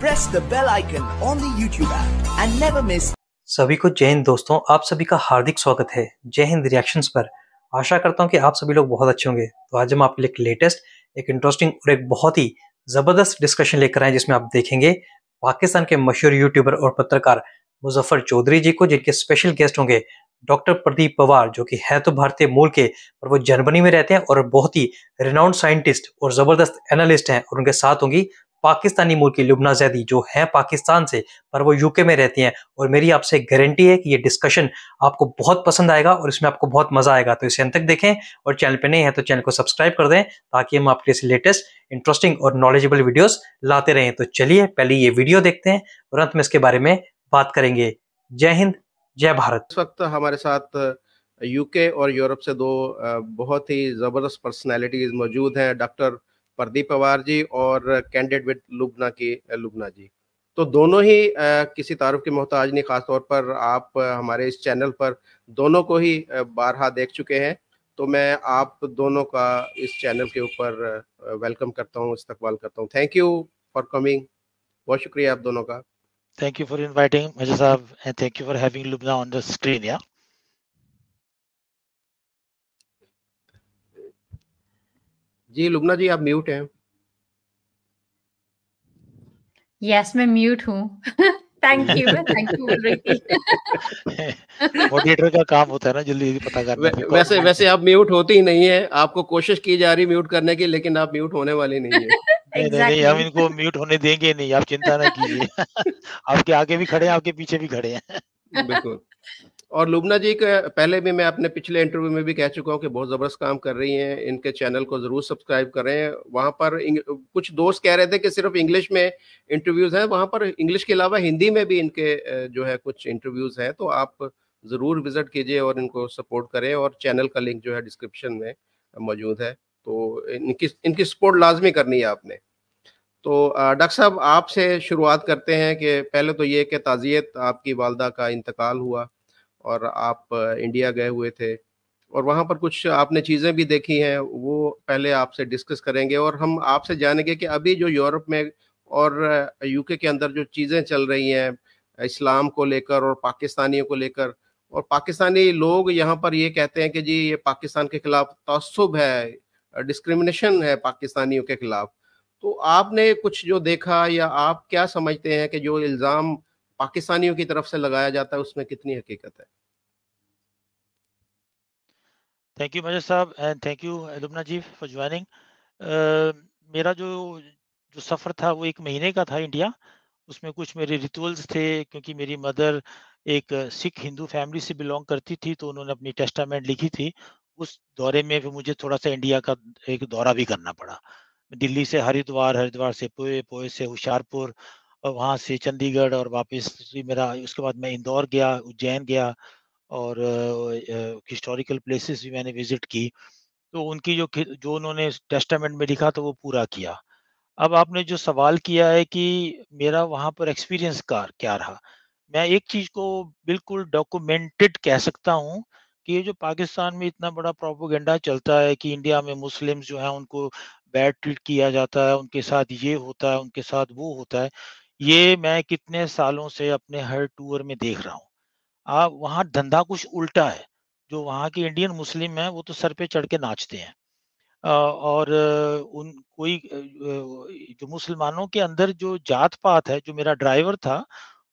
Press the bell icon on the YouTube app and never miss सभी को जय हिंद दोस्तों आप सभी का हार्दिक स्वागत है जय हिंद रिएक्शंस पर आशा करता हूं कि आप सभी लोग बहुत अच्छे होंगे तो आज हम आपके लिए लेटेस्ट एक इंटरेस्टिंग और एक बहुत ही जबरदस्त डिस्कशन लेकर आए जिसमें आप देखेंगे पाकिस्तान के मशहूर यूट्यूबर और पत्रकार मुजफ्फर चौधरी जी को जिनके स्पेशल गेस्ट होंगे डॉक्टर प्रदीप पवार जो कि है तो भारतीय मूल के पर वो जर्मनी में रहते हैं और बहुत ही रिनाउंड साइंटिस्ट और जबरदस्त एनालिस्ट हैं और उनके साथ होंगी पाकिस्तानी की लुबना जैदी जो है पाकिस्तान से पर वो यूके में रहती हैं और मेरी आपसे गारंटी है कि ये डिस्कशन आपको बहुत पसंद आएगा और इसमें आपको बहुत मज़ा आएगा तो इसे अंत तक देखें और चैनल पे नए हैं तो चैनल को सब्सक्राइब कर दें ताकि हम आपके लिए लेटेस्ट इंटरेस्टिंग और नॉलेजेबल वीडियोस लाते रहें तो चलिए पहले ये वीडियो देखते हैं और अंत में इसके बारे में बात करेंगे जय हिंद जय भारत इस वक्त हमारे साथ यूके और यूरोप से दो बहुत ही ज़बरदस्त पर्सनैलिटीज़ मौजूद हैं डॉक्टर प्रदीप पवार जी और कैंडिडेट विद लुबना की लुबना जी तो दोनों ही किसी तारुफ के मोहताज नहीं खासतौर पर आप हमारे इस चैनल पर दोनों को ही बारहा देख चुके हैं तो मैं आप दोनों का इस चैनल के ऊपर वेलकम करता हूं इस्तकबाल करता हूं थैंक यू फॉर कमिंग बहुत शुक्रिया आप दोनों का थैंक यू फॉर इनवाइटिंग मजा साहब and thank you for having Lubna on the screen या जी लुबना जी आप म्यूट हैं यस मैं म्यूट हूँ thank you thank you moderator का काम होता है ना जल्दी जल्दी पता करना वैसे वैसे आप म्यूट होती ही नहीं है आपको कोशिश की जा रही म्यूट करने की लेकिन आप म्यूट होने वाली नहीं है नहीं, exactly. नहीं, नहीं हम इनको म्यूट होने देंगे नहीं आप चिंता ना कीजिए आपके आगे भी खड़े हैं आपके पीछे भी खड़े हैं बिल्कुल और लुबना जी का पहले भी मैं अपने पिछले इंटरव्यू में भी कह चुका हूँ कि बहुत ज़बरदस्त काम कर रही हैं इनके चैनल को ज़रूर सब्सक्राइब करें वहाँ पर कुछ दोस्त कह रहे थे कि सिर्फ इंग्लिश में इंटरव्यूज़ हैं वहाँ पर इंग्लिश के अलावा हिंदी में भी इनके जो है कुछ इंटरव्यूज़ हैं तो आप ज़रूर विज़िट कीजिए और इनको सपोर्ट करें और चैनल का लिंक जो है डिस्क्रिप्शन में मौजूद है तो इनकी इनकी सपोर्ट लाजमी करनी है आपने तो डॉक्टर साहब आपसे शुरुआत करते हैं कि पहले तो ये कि ताज़ियत आपकी वालदा का इंतकाल हुआ और आप इंडिया गए हुए थे और वहाँ पर कुछ आपने चीज़ें भी देखी हैं वो पहले आपसे डिस्कस करेंगे और हम आपसे जानेंगे कि अभी जो यूरोप में और यूके के अंदर जो चीज़ें चल रही हैं इस्लाम को लेकर और पाकिस्तानियों को लेकर और पाकिस्तानी लोग यहाँ पर ये कहते हैं कि जी ये पाकिस्तान के खिलाफ तसुब है डिस्क्रिमिनेशन है पाकिस्तानियों के खिलाफ तो आपने कुछ जो देखा या आप क्या समझते हैं कि जो इल्ज़ाम पाकिस्तानियों की तरफ से लगाया जाता है उसमें कितनी हकीकत है थैंक यू मजर साहब एंड थैंक यू एलुमना जी फॉर ज्वाइनिंग मेरा जो जो सफ़र था वो एक महीने का था इंडिया उसमें कुछ मेरे रिचुअल्स थे क्योंकि मेरी मदर एक सिख हिंदू फैमिली से बिलोंग करती थी तो उन्होंने अपनी टेस्टामेंट लिखी थी उस दौरे में फिर मुझे थोड़ा सा इंडिया का एक दौरा भी करना पड़ा दिल्ली से हरिद्वार हरिद्वार से पोए पोए से होशियारपुर और वहाँ से चंडीगढ़ और वापस मेरा उसके बाद मैं इंदौर गया उज्जैन गया और हिस्टोरिकल प्लेसेस भी मैंने विजिट की तो उनकी जो जो उन्होंने टेस्टामेंट में लिखा तो वो पूरा किया अब आपने जो सवाल किया है कि मेरा वहाँ पर एक्सपीरियंस कार क्या रहा मैं एक चीज़ को बिल्कुल डॉक्यूमेंटेड कह सकता हूँ कि ये जो पाकिस्तान में इतना बड़ा प्रोपोगेंडा चलता है कि इंडिया में मुस्लिम्स जो हैं उनको बैड ट्रीट किया जाता है उनके साथ ये होता है उनके साथ वो होता है ये मैं कितने सालों से अपने हर टूर में देख रहा हूँ आप वहाँ धंधा कुछ उल्टा है जो वहाँ के इंडियन मुस्लिम हैं वो तो सर पे चढ़ के नाचते हैं और उन कोई जो मुसलमानों के अंदर जो जात पात है जो मेरा ड्राइवर था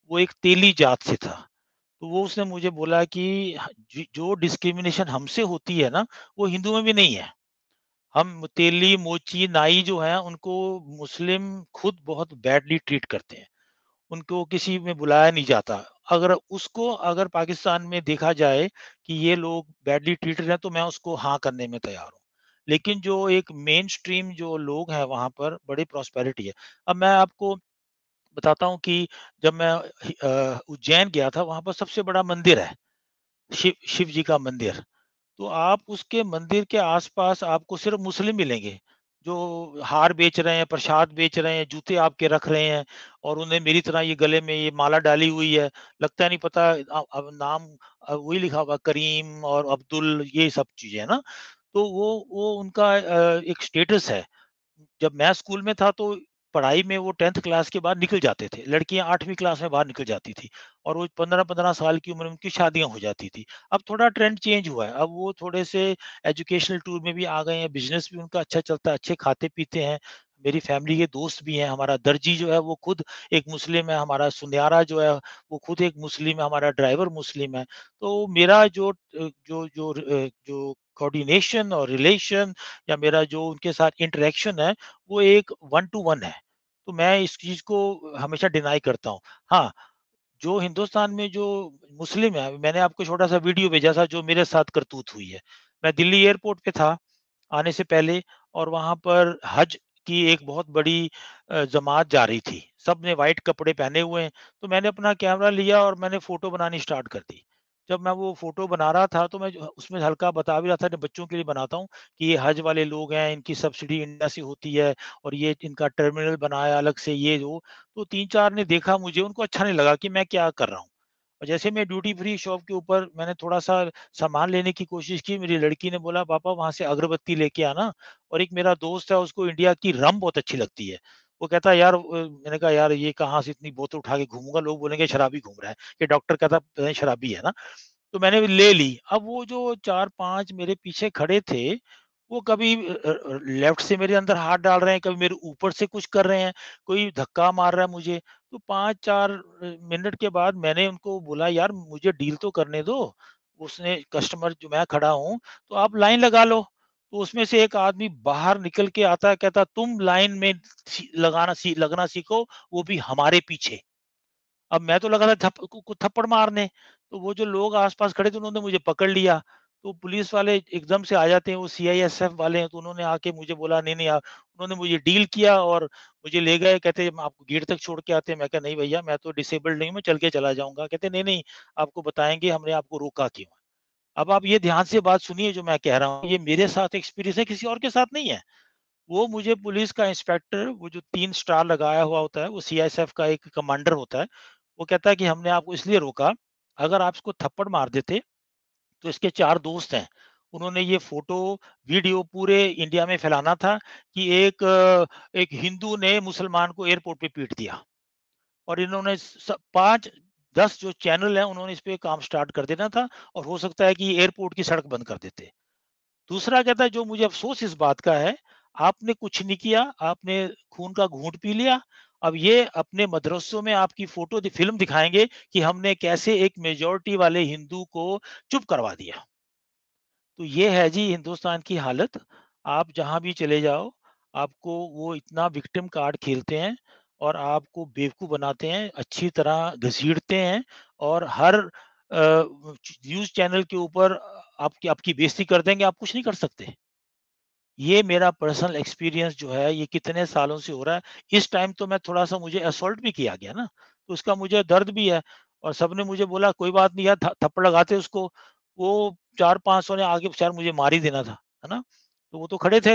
वो एक तेली जात से था तो वो उसने मुझे बोला कि जो डिस्क्रिमिनेशन हमसे होती है ना वो हिंदू में भी नहीं है हम तेली मोची नाई जो है उनको मुस्लिम खुद बहुत बैडली ट्रीट करते हैं उनको किसी में बुलाया नहीं जाता अगर उसको अगर पाकिस्तान में देखा जाए कि ये लोग बैडली रहे हैं तो मैं उसको हाँ करने में तैयार हूँ लेकिन जो एक मेन स्ट्रीम जो लोग हैं वहाँ पर बड़ी प्रॉस्पेरिटी है अब मैं आपको बताता हूँ कि जब मैं उज्जैन गया था वहाँ पर सबसे बड़ा मंदिर है शिव शिव जी का मंदिर तो आप उसके मंदिर के आसपास आपको सिर्फ मुस्लिम मिलेंगे जो हार बेच रहे हैं प्रसाद बेच रहे हैं जूते आपके रख रहे हैं और उन्हें मेरी तरह ये गले में ये माला डाली हुई है लगता नहीं पता अब नाम वही लिखा हुआ करीम और अब्दुल ये सब चीजें है ना तो वो वो उनका एक स्टेटस है जब मैं स्कूल में था तो पढ़ाई में वो टेंथ क्लास के बाद निकल जाते थे लड़कियां आठवीं क्लास में बाहर निकल जाती थी और वो पंद्रह पंद्रह साल की उम्र में उनकी शादियां हो जाती थी अब थोड़ा ट्रेंड चेंज हुआ है अब वो थोड़े से एजुकेशनल टूर में भी आ गए हैं बिजनेस भी उनका अच्छा चलता है अच्छे खाते पीते हैं मेरी फैमिली के दोस्त भी हैं हमारा दर्जी जो है वो खुद एक मुस्लिम है हमारा सुनियारा जो है वो खुद एक मुस्लिम है हमारा ड्राइवर मुस्लिम है तो मेरा जो जो जो जो कोऑर्डिनेशन और रिलेशन या मेरा जो उनके साथ इंटरेक्शन है वो एक वन टू वन है तो मैं इस चीज को हमेशा डिनाई करता हूँ हाँ जो हिंदुस्तान में जो मुस्लिम है मैंने आपको छोटा सा वीडियो भेजा था जो मेरे साथ करतूत हुई है मैं दिल्ली एयरपोर्ट पे था आने से पहले और वहां पर हज की एक बहुत बड़ी जमात जा रही थी सब ने वाइट कपड़े पहने हुए हैं तो मैंने अपना कैमरा लिया और मैंने फोटो बनानी स्टार्ट कर दी जब मैं वो फोटो बना रहा था तो मैं उसमें हल्का बता भी रहा था बच्चों के लिए बनाता हूँ कि ये हज वाले लोग हैं इनकी सब्सिडी इंडिया से होती है और ये इनका टर्मिनल बनाया अलग से ये वो तो तीन चार ने देखा मुझे उनको अच्छा नहीं लगा कि मैं क्या कर रहा हूँ और जैसे मैं ड्यूटी फ्री शॉप के ऊपर मैंने थोड़ा सा सामान लेने की कोशिश की मेरी लड़की ने बोला पापा वहां से अगरबत्ती लेके आना और एक मेरा दोस्त है उसको इंडिया की रम बहुत अच्छी लगती है वो कहता है यार मैंने कहा यार ये कहाँ से इतनी बोतल उठा के घूमूंगा लोग बोलेंगे शराबी घूम रहा है कि डॉक्टर कहता शराबी है ना तो मैंने ले ली अब वो जो चार पांच मेरे पीछे खड़े थे वो कभी लेफ्ट से मेरे अंदर हाथ डाल रहे हैं कभी मेरे ऊपर से कुछ कर रहे हैं कोई धक्का मार रहा है मुझे तो पांच चार मिनट के बाद मैंने उनको बोला यार मुझे डील तो करने दो उसने कस्टमर जो मैं खड़ा हूँ तो आप लाइन लगा लो तो उसमें से एक आदमी बाहर निकल के आता है कहता तुम लाइन में लगाना सी, लगना सीखो वो भी हमारे पीछे अब मैं तो लगा था थप, थप्पड़ मारने तो वो जो लोग आसपास खड़े थे उन्होंने मुझे पकड़ लिया तो पुलिस वाले एकदम से आ जाते हैं वो सी वाले हैं तो उन्होंने आके मुझे बोला नहीं नहीं आप उन्होंने मुझे डील किया और मुझे ले गए कहते आपको गेट तक छोड़ के आते हैं मैं कहा नहीं भैया मैं तो डिसेबल्ड नहीं मैं चल के चला जाऊंगा कहते नहीं नहीं आपको बताएंगे हमने आपको रोका क्यों अब आप ये ध्यान से बात सुनिए जो मैं कह रहा हूँ ये मेरे साथ एक्सपीरियंस है किसी और के साथ नहीं है वो मुझे पुलिस का इंस्पेक्टर वो जो तीन स्टार लगाया हुआ होता है वो सीआईएसएफ का एक कमांडर होता है वो कहता है कि हमने आपको इसलिए रोका अगर आप इसको थप्पड़ मार देते तो इसके चार दोस्त हैं उन्होंने ये फोटो वीडियो पूरे इंडिया में फैलाना था कि एक एक हिंदू ने मुसलमान को एयरपोर्ट पे पीट दिया और इन्होंने पांच दस जो चैनल हैं उन्होंने इस पर काम स्टार्ट कर देना था और हो सकता है कि एयरपोर्ट की सड़क बंद कर देते दूसरा कहता है जो मुझे अफसोस इस बात का है आपने कुछ नहीं किया आपने खून का घूंट पी लिया अब ये अपने मदरसों में आपकी फोटो दि, फिल्म दिखाएंगे कि हमने कैसे एक मेजोरिटी वाले हिंदू को चुप करवा दिया तो ये है जी हिंदुस्तान की हालत आप जहां भी चले जाओ आपको वो इतना विक्टिम कार्ड खेलते हैं और आपको बेवकूफ़ बनाते हैं अच्छी तरह घसीटते हैं और हर न्यूज़ चैनल के ऊपर आपकी आपकी बेइज्जती कर देंगे आप कुछ नहीं कर सकते ये मेरा पर्सनल एक्सपीरियंस जो है ये कितने सालों से हो रहा है इस टाइम तो मैं थोड़ा सा मुझे असोल्ट भी किया गया ना तो उसका मुझे दर्द भी है और सबने मुझे बोला कोई बात नहीं यार थप्पड़ लगाते उसको वो चार पांच सौ ने आगे चार मुझे मार ही देना था है ना तो वो तो खड़े थे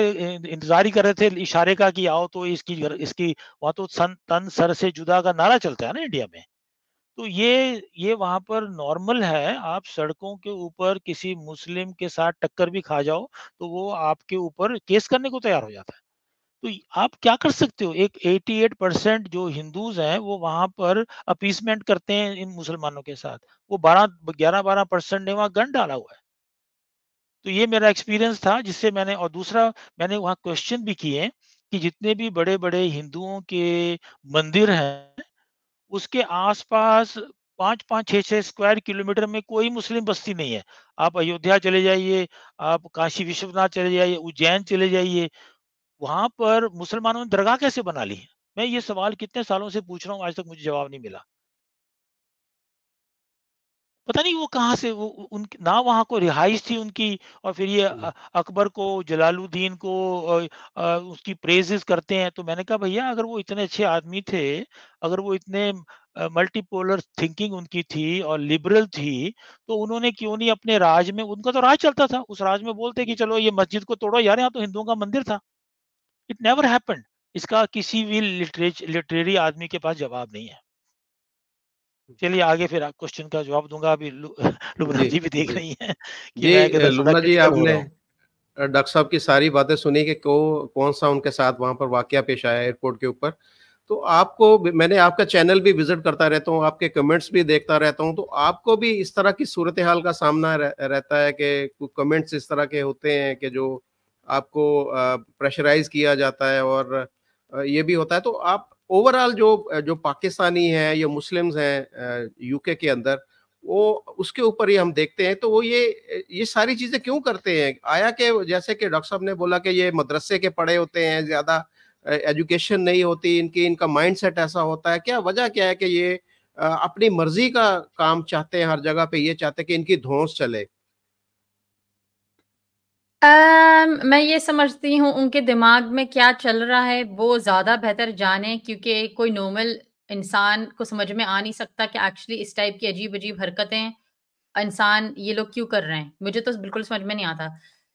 इंतजार ही कर रहे थे इशारे का कि आओ तो इसकी इसकी वहां तो सन तन सर से जुदा का नारा चलता है ना इंडिया में तो ये ये वहां पर नॉर्मल है आप सड़कों के ऊपर किसी मुस्लिम के साथ टक्कर भी खा जाओ तो वो आपके ऊपर केस करने को तैयार हो जाता है तो आप क्या कर सकते हो एक 88 परसेंट जो हिंदूज हैं वो वहां पर अपीसमेंट करते हैं इन मुसलमानों के साथ वो 12 11 12 परसेंट ने वहां गन डाला हुआ है तो ये मेरा एक्सपीरियंस था जिससे मैंने और दूसरा मैंने वहाँ क्वेश्चन भी किए कि जितने भी बड़े बड़े हिंदुओं के मंदिर हैं उसके आसपास पाँच पाँच छः छह स्क्वायर किलोमीटर में कोई मुस्लिम बस्ती नहीं है आप अयोध्या चले जाइए आप काशी विश्वनाथ चले जाइए उज्जैन चले जाइए वहां पर मुसलमानों ने दरगाह कैसे बना ली मैं ये सवाल कितने सालों से पूछ रहा हूँ आज तक मुझे जवाब नहीं मिला पता नहीं वो कहाँ से वो उन ना वहाँ को रिहाइश थी उनकी और फिर ये हम्म। अकबर को जलालुद्दीन को उसकी प्रेजेस करते हैं तो मैंने कहा भैया अगर वो इतने अच्छे आदमी थे अगर वो इतने मल्टीपोलर थिंकिंग उनकी थी और लिबरल थी तो उन्होंने क्यों नहीं अपने राज में उनका तो राज चलता था उस राज में बोलते कि हम्म। चलो ये मस्जिद को तोड़ो यार यहाँ तो हिंदुओं का मंदिर था इट नेवर हैपन इसका किसी भी लिटरेच लिटरेरी आदमी के पास जवाब नहीं है चलिए आगे फिर आप क्वेश्चन का जवाब दूंगा अभी लुबना जी भी देख रही हैं कि लुबना जी आपने डॉक्टर साहब की सारी बातें सुनी कि को कौन सा उनके साथ वहां पर वाक्य पेश आया एयरपोर्ट के ऊपर तो आपको मैंने आपका चैनल भी विजिट करता रहता हूँ आपके कमेंट्स भी देखता रहता हूँ तो आपको भी इस तरह की सूरत हाल का सामना रह, रहता है कि कमेंट्स इस तरह के होते हैं कि जो आपको प्रेशराइज किया जाता है और ये भी होता है तो आप ओवरऑल जो जो पाकिस्तानी हैं या मुस्लिम्स हैं यूके के अंदर वो उसके ऊपर ही हम देखते हैं तो वो ये ये सारी चीज़ें क्यों करते हैं आया कि जैसे कि डॉक्टर साहब ने बोला कि ये मदरसे के पढ़े होते हैं ज़्यादा एजुकेशन नहीं होती इनकी इनका माइंडसेट ऐसा होता है क्या वजह क्या है कि ये अपनी मर्जी का काम चाहते हैं हर जगह पे ये चाहते हैं कि इनकी धोस चले Um, मैं ये समझती हूँ उनके दिमाग में क्या चल रहा है वो ज़्यादा बेहतर जाने क्योंकि कोई नॉर्मल इंसान को समझ में आ नहीं सकता कि एक्चुअली इस टाइप की अजीब-अजीब हरकतें इंसान ये लोग क्यों कर रहे हैं। मुझे तो बिल्कुल समझ में नहीं आता।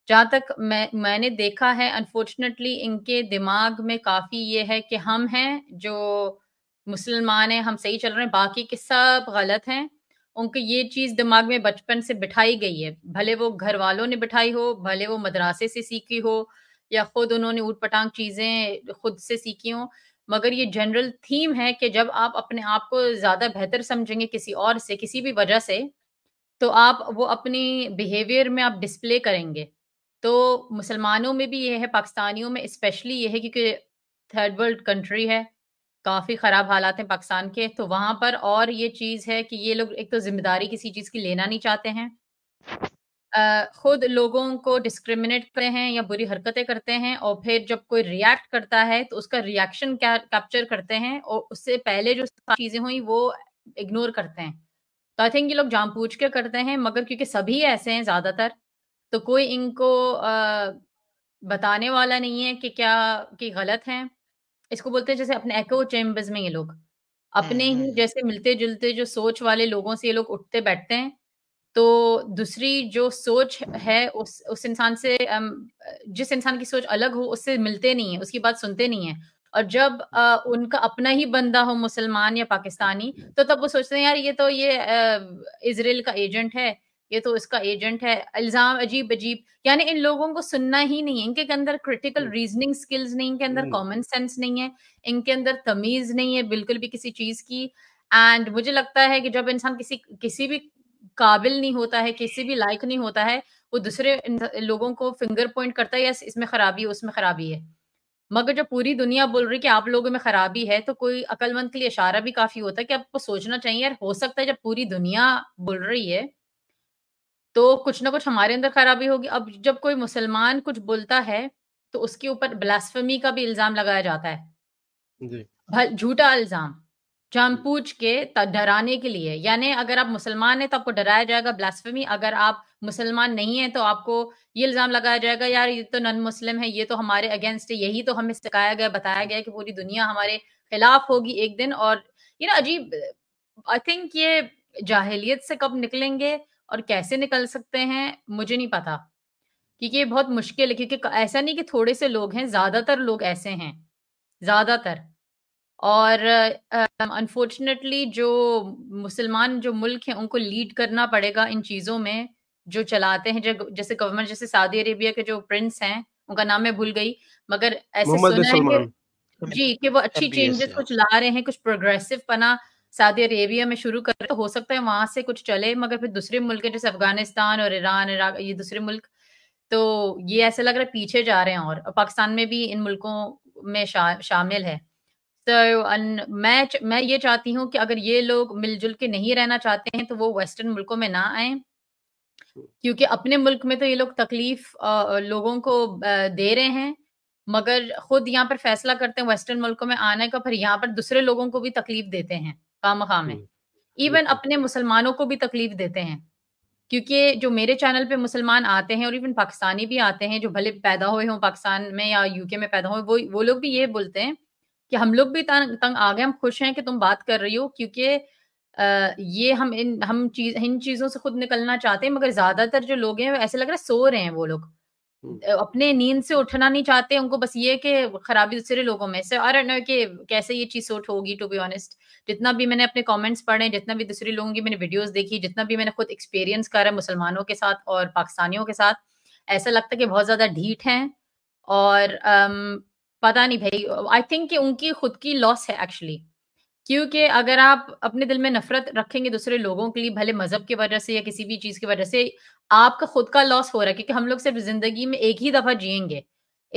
जहाँ तक मैं मैंने देखा है अनफॉर्चुनेटली इनके दिमाग में काफ़ी ये है कि हम हैं जो मुसलमान हैं, हम सही चल रहे हैं, बाकी के सब गलत हैं उनके ये चीज दिमाग में बचपन से बिठाई गई है भले वो घर वालों ने बिठाई हो भले वो मदरासे से सीखी हो या खुद उन्होंने ऊट पटांग चीजें खुद से सीखी हो मगर ये जनरल थीम है कि जब आप अपने आप को ज्यादा बेहतर समझेंगे किसी और से किसी भी वजह से तो आप वो अपनी बिहेवियर में आप डिस्प्ले करेंगे तो मुसलमानों में भी ये है पाकिस्तानियों में स्पेशली ये है क्योंकि थर्ड वर्ल्ड कंट्री है काफ़ी ख़राब हालात हैं पाकिस्तान के तो वहाँ पर और ये चीज़ है कि ये लोग एक तो ज़िम्मेदारी किसी चीज़ की लेना नहीं चाहते हैं खुद लोगों को डिस्क्रिमिनेट करते हैं या बुरी हरकतें करते हैं और फिर जब कोई रिएक्ट करता है तो उसका रिएक्शन क्या कैप्चर करते हैं और उससे पहले जो चीजें हुई वो इग्नोर करते हैं तो आई थिंक ये लोग जान पूछ के करते हैं मगर क्योंकि सभी ऐसे हैं ज्यादातर तो कोई इनको आ, बताने वाला नहीं है कि क्या कि गलत हैं इसको बोलते हैं जैसे अपने एको चैम्बर्स में ये लोग अपने हाँ, हाँ, ही हाँ। जैसे मिलते जुलते जो सोच वाले लोगों से ये लोग उठते बैठते हैं तो दूसरी जो सोच है उस उस इंसान से जिस इंसान की सोच अलग हो उससे मिलते नहीं है उसकी बात सुनते नहीं है और जब आ, उनका अपना ही बंदा हो मुसलमान या पाकिस्तानी तो तब वो सोचते हैं यार ये तो ये इसराइल का एजेंट है ये तो इसका एजेंट है इल्जाम अजीब अजीब यानी इन लोगों को सुनना ही नहीं है इनके अंदर क्रिटिकल रीजनिंग स्किल्स नहीं इनके अंदर कॉमन हम्म। सेंस नहीं है इनके अंदर तमीज नहीं है बिल्कुल भी किसी चीज की एंड मुझे लगता है कि जब इंसान किसी किसी भी काबिल नहीं होता है किसी भी लायक नहीं होता है वो दूसरे लोगों को फिंगर पॉइंट करता है यस इसमें खराबी है उसमें खराबी है मगर जब पूरी दुनिया बोल रही है कि आप लोगों में खराबी है तो कोई अकलमंद के लिए इशारा भी काफी होता है कि आपको सोचना चाहिए यार हो सकता है जब पूरी दुनिया बोल रही है तो कुछ ना कुछ हमारे अंदर खराबी होगी अब जब कोई मुसलमान कुछ बोलता है तो उसके ऊपर ब्लास्फेमी का भी इल्जाम लगाया जाता है झूठा इल्जाम जान पूछ के डराने के लिए यानी अगर आप मुसलमान हैं तो आपको डराया जाएगा ब्लास्फेमी अगर आप मुसलमान नहीं है तो आपको ये इल्जाम लगाया जाएगा यार ये तो नॉन मुस्लिम है ये तो हमारे अगेंस्ट है यही तो हमें सिखाया गया बताया गया कि पूरी दुनिया हमारे खिलाफ होगी एक दिन और ये ना अजीब आई थिंक ये जाहिलियत से कब निकलेंगे और कैसे निकल सकते हैं मुझे नहीं पता क्योंकि ये बहुत मुश्किल है क्योंकि ऐसा नहीं कि थोड़े से लोग हैं ज्यादातर लोग ऐसे हैं ज्यादातर और अनफॉर्चुनेटली uh, जो मुसलमान जो मुल्क हैं उनको लीड करना पड़ेगा इन चीज़ों में जो चलाते हैं जैसे गवर्नमेंट जैसे सऊदी अरेबिया के जो प्रिंस हैं उनका नाम मैं भूल गई मगर ऐसे सुना है कि जी कि वो अच्छी चेंजेस कुछ ला रहे हैं कुछ प्रोग्रेसिव पना सऊदी अरेबिया में शुरू कर तो हो सकता है वहां से कुछ चले मगर फिर दूसरे मुल्क जैसे अफगानिस्तान और ईरान इराक ये दूसरे मुल्क तो ये ऐसे लग रहा है पीछे जा रहे हैं और, पाकिस्तान में भी इन मुल्कों में शा, शामिल है तो मैं मैं ये चाहती हूँ कि अगर ये लोग मिलजुल के नहीं रहना चाहते हैं तो वो वेस्टर्न मुल्कों में ना आए क्योंकि अपने मुल्क में तो ये लोग तकलीफ लोगों को दे रहे हैं मगर खुद यहाँ पर फैसला करते हैं वेस्टर्न मुल्कों में आने का फिर यहाँ पर दूसरे लोगों को भी तकलीफ देते हैं खाम खाम है इवन हम्म, अपने मुसलमानों को भी तकलीफ देते हैं क्योंकि जो मेरे चैनल पे मुसलमान आते हैं और इवन पाकिस्तानी भी आते हैं जो भले पैदा हुए हों पाकिस्तान में या यूके में पैदा हुए वो वो लोग भी ये बोलते हैं कि हम लोग भी तंग तंग आ गए हम खुश हैं कि तुम बात कर रही हो क्योंकि ये हम इन हम चीज इन चीजों से खुद निकलना चाहते हैं मगर ज्यादातर जो लोग हैं ऐसे लग रहा है सो रहे हैं वो लोग अपने नींद से उठना नहीं चाहते उनको बस ये कि खराबी दूसरे लोगों में से और कि कैसे ये चीज सोट होगी टू बी ऑनेस्ट जितना भी मैंने अपने कमेंट्स पढ़े जितना भी दूसरे लोगों की मैंने वीडियोस देखी जितना भी मैंने खुद एक्सपीरियंस करा मुसलमानों के साथ और पाकिस्तानियों के साथ ऐसा लगता है कि बहुत ज्यादा ढीठ हैं और um, पता नहीं भाई आई थिंक कि उनकी खुद की लॉस है एक्चुअली क्योंकि अगर आप अपने दिल में नफरत रखेंगे दूसरे लोगों के लिए भले मजहब की वजह से या किसी भी चीज की वजह से आपका खुद का लॉस हो रहा है क्योंकि हम लोग सिर्फ जिंदगी में एक ही दफा जियेंगे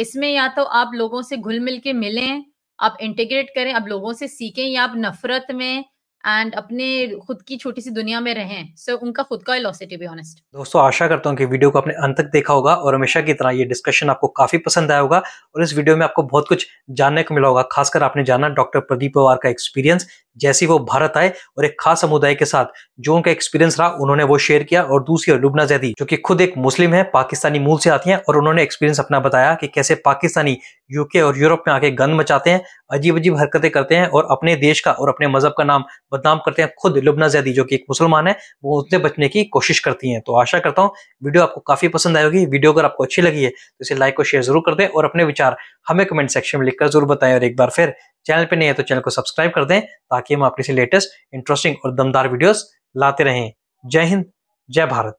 इसमें या तो आप लोगों से घुल मिल के मिलें आप इंटीग्रेट करें आप लोगों से सीखें या आप नफरत में एंड अपने खुद की छोटी सी दुनिया में रहें सो so, उनका खुद का लॉस है बी ऑनेस्ट दोस्तों आशा करता हूँ कि वीडियो को आपने अंत तक देखा होगा और हमेशा की तरह ये डिस्कशन आपको काफी पसंद आया होगा और इस वीडियो में आपको बहुत कुछ जानने को मिला होगा खासकर आपने जाना डॉक्टर प्रदीप पवार का एक्सपीरियंस जैसे वो भारत आए और एक खास समुदाय के साथ जो उनका एक्सपीरियंस रहा उन्होंने वो शेयर किया और दूसरी और लुबना जैदी जो कि खुद एक मुस्लिम है पाकिस्तानी मूल से आती हैं और उन्होंने एक्सपीरियंस अपना बताया कि कैसे पाकिस्तानी यूके और यूरोप में आके गंद मचाते हैं अजीब अजीब हरकतें करते हैं और अपने देश का और अपने मजहब का नाम बदनाम करते हैं खुद लुबना जैदी जो कि एक मुसलमान है वो उससे बचने की कोशिश करती हैं तो आशा करता हूँ वीडियो आपको काफी पसंद आएगी वीडियो अगर आपको अच्छी लगी है तो इसे लाइक और शेयर जरूर कर दें और अपने विचार हमें कमेंट सेक्शन में लिखकर जरूर बताएं और एक बार फिर चैनल पर नहीं है तो चैनल को सब्सक्राइब कर दें ताकि हम आपके से लेटेस्ट इंटरेस्टिंग और दमदार वीडियोज लाते रहें जय हिंद जय भारत